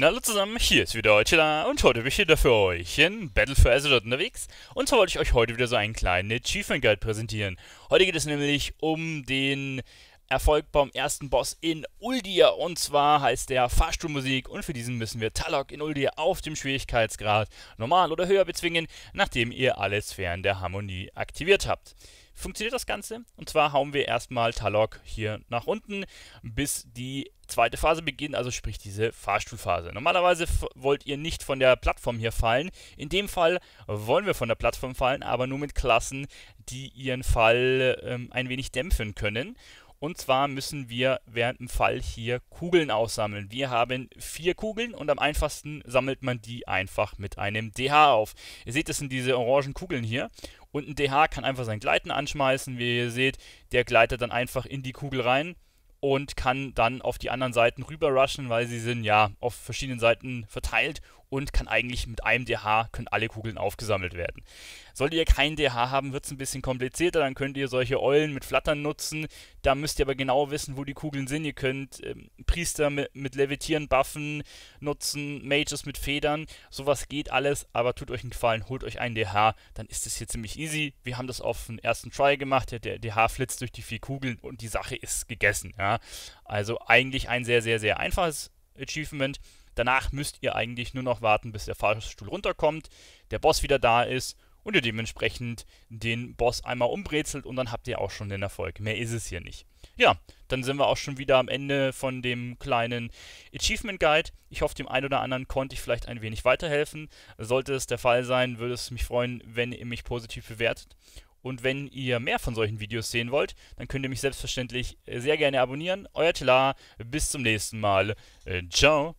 Hallo zusammen, hier ist wieder Euchela und heute bin ich wieder für euch in Battle for Azeroth unterwegs. Und zwar wollte ich euch heute wieder so einen kleinen Achievement Guide präsentieren. Heute geht es nämlich um den erfolgt beim ersten Boss in Uldir und zwar heißt der Fahrstuhlmusik und für diesen müssen wir Talok in Uldir auf dem Schwierigkeitsgrad normal oder höher bezwingen, nachdem ihr alle Sphären der Harmonie aktiviert habt. Funktioniert das Ganze? Und zwar hauen wir erstmal Talok hier nach unten, bis die zweite Phase beginnt, also sprich diese Fahrstuhlphase. Normalerweise wollt ihr nicht von der Plattform hier fallen. In dem Fall wollen wir von der Plattform fallen, aber nur mit Klassen, die ihren Fall ähm, ein wenig dämpfen können. Und zwar müssen wir während dem Fall hier Kugeln aussammeln. Wir haben vier Kugeln und am einfachsten sammelt man die einfach mit einem DH auf. Ihr seht, das sind diese orangen Kugeln hier. Und ein DH kann einfach sein Gleiten anschmeißen. Wie ihr seht, der gleitet dann einfach in die Kugel rein und kann dann auf die anderen Seiten rüber rushen, weil sie sind ja auf verschiedenen Seiten verteilt und kann eigentlich mit einem DH können alle Kugeln aufgesammelt werden. Solltet ihr keinen DH haben, wird es ein bisschen komplizierter, dann könnt ihr solche Eulen mit Flattern nutzen. Da müsst ihr aber genau wissen, wo die Kugeln sind. Ihr könnt ähm, Priester mit, mit Levitieren, Buffen nutzen, Mages mit Federn. Sowas geht alles, aber tut euch einen Gefallen, holt euch einen DH, dann ist es hier ziemlich easy. Wir haben das auf den ersten Try gemacht, der DH flitzt durch die vier Kugeln und die Sache ist gegessen. Ja? Also eigentlich ein sehr, sehr, sehr einfaches Achievement. Danach müsst ihr eigentlich nur noch warten, bis der Fahrstuhl runterkommt, der Boss wieder da ist und ihr dementsprechend den Boss einmal umbrezelt und dann habt ihr auch schon den Erfolg. Mehr ist es hier nicht. Ja, dann sind wir auch schon wieder am Ende von dem kleinen Achievement Guide. Ich hoffe, dem einen oder anderen konnte ich vielleicht ein wenig weiterhelfen. Sollte es der Fall sein, würde es mich freuen, wenn ihr mich positiv bewertet. Und wenn ihr mehr von solchen Videos sehen wollt, dann könnt ihr mich selbstverständlich äh, sehr gerne abonnieren. Euer Telar, bis zum nächsten Mal. Äh, ciao.